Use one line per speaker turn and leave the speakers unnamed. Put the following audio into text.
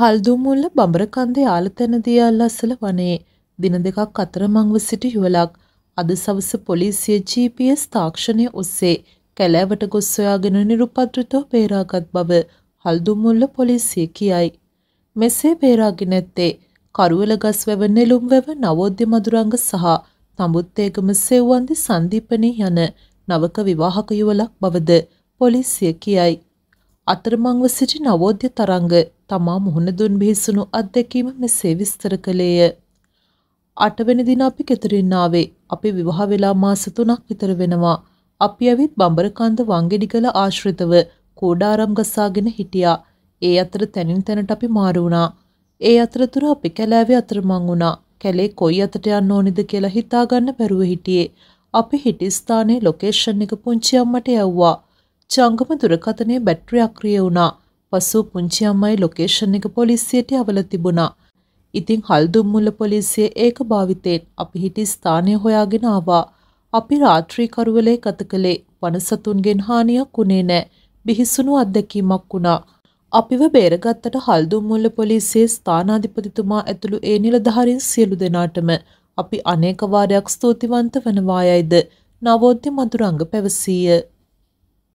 හල්දුමුල්ල බඹරකන්දේ යාලතැනදී අල්ලස්සල වනයේ දින දෙකක් අතරමංව සිටි යුවලක් අද සවස පොලිසිය GPS තාක්ෂණය ඔස්සේ කැලෑවට ගොස් සොයාගෙන නිරුපද්‍රිතව බේරාගත් බව හල්දුමුල්ල පොලිසිය කියයි. මෙසේ බේරාගෙන ඇත්තේ කරුවල ගස් වැව නෙළුම් වැව නවෝද්‍ය මදුරංග සහ තඹුත්තේගම සෙව්වන්දි සන්දීපනී යන නවක විවාහක යුවලක් බවද පොලිසිය කියයි. අතරමංව සිටි නවෝද්‍ය තරංග තමා මුහුණ දුන් බිහිසුණු අත්දැකීම මෙසේ විස්තර කළේය. අටවැනි දින අපි කෙතරින් ආවේ. අපි විවාහ වෙලා මාස 3ක් විතර වෙනවා. අපි ඇවිත් බඹරකන්ද වංගෙඩිගල ආශ්‍රිතව කෝඩාරම් ගසාගෙන හිටියා. ඒ අතර තැනින් තැනට අපි මාරු වුණා. ඒ අතරතුර අපි කැලෑවේ අතරමං වුණා. කැලේ කොයි අතට යන්න ඕනිද කියලා හිතාගන්න බැරුව හිටියේ. අපි හිටි ස්ථානයේ ලොකේෂන් එක පුංචි අම්මට යවුවා. ජංගම දුරකථනය බැට්‍රි අක්‍රිය වුණා. පසු පුංචි අම්මයි ලොකේෂන් එක පොලිසියට යවල තිබුණා. ඉතින් හල්දුම්මුල්ල පොලිසිය ඒක භාවිතයෙන් අපි හිටි ස්ථානය හොයාගෙන ආවා. අපි රාත්‍රී කරුවලේ ගත කළේ වනසතුන්ගෙන් හානියක් වුණේ නෑ. බිහිසුණු අත්දැකීමක් වුණා. අපිව බේරගත්තට හල්දුම්මුල්ල පොලිසියේ ස්ථානාධිපතිතුමා ඇතුළු ඒ නිලධාරීන් සියලු දෙනාටම අපි අනේක වාරයක් ස්තුතිවන්ත වනවායයිද නවෝද්‍ය මధుරංග පැවසීය.